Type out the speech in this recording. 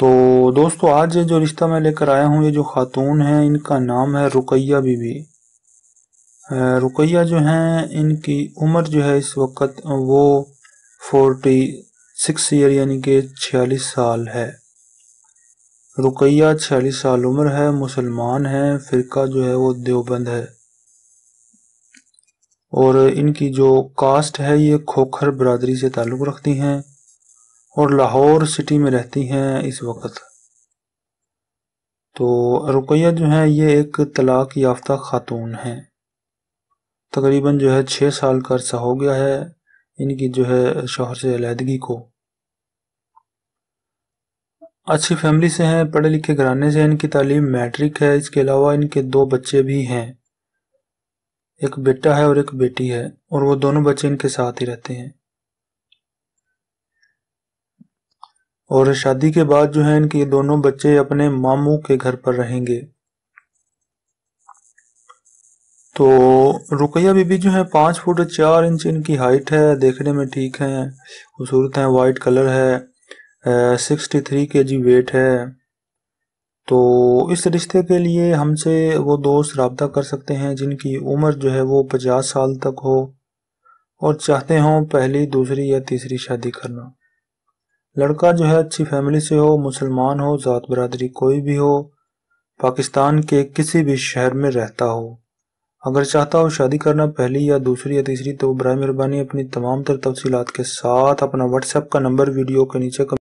तो दोस्तों आज जो रिश्ता मैं लेकर आया हूँ ये जो ख़ातून है इनका नाम है रुकैया बीबी रुकैया जो हैं इनकी उम्र जो है इस वक्त वो फोर्टी सिक्स ईयर यानी कि छियालीस साल है रुकैया छियालीस साल उम्र है मुसलमान है फ़िरका जो है वो देवबंद है और इनकी जो कास्ट है ये खोखर बरदरी से ताल्लुक़ रखती हैं और लाहौर सिटी में रहती हैं इस वक्त तो रुकैया जो है ये एक तलाक याफ्ता खातून हैं तकरीबन जो है छः साल का अरसा हो गया है इनकी जो है शोहर से अलीहदगी को अच्छी फैमिली से हैं पढ़े लिखे घराने से इनकी तालीम मैट्रिक है इसके अलावा इनके दो बच्चे भी हैं एक बेटा है और एक बेटी है और वो दोनों बच्चे इनके साथ ही रहते हैं और शादी के बाद जो है इनके दोनों बच्चे अपने मामू के घर पर रहेंगे तो रुकैया बीबी जो है पाँच फुट चार इंच इनकी हाइट है देखने में ठीक है खूबसूरत है वाइट कलर है sixty three K G wait है तो इस रिश्ते के लिए हमसे वो दोस्त रबता कर सकते हैं जिनकी उम्र जो है वो पचास साल तक हो और चाहते हों पहली दूसरी या तीसरी शादी करना लड़का जो है अच्छी फैमिली से हो मुसलमान हो ज़ात बरदरी कोई भी हो पाकिस्तान के किसी भी शहर में रहता हो अगर चाहता हो शादी करना पहली या दूसरी या तीसरी तो बर मेहरबानी अपनी तमाम तर तफसीत के साथ अपना व्हाट्सएप का नंबर वीडियो के नीचे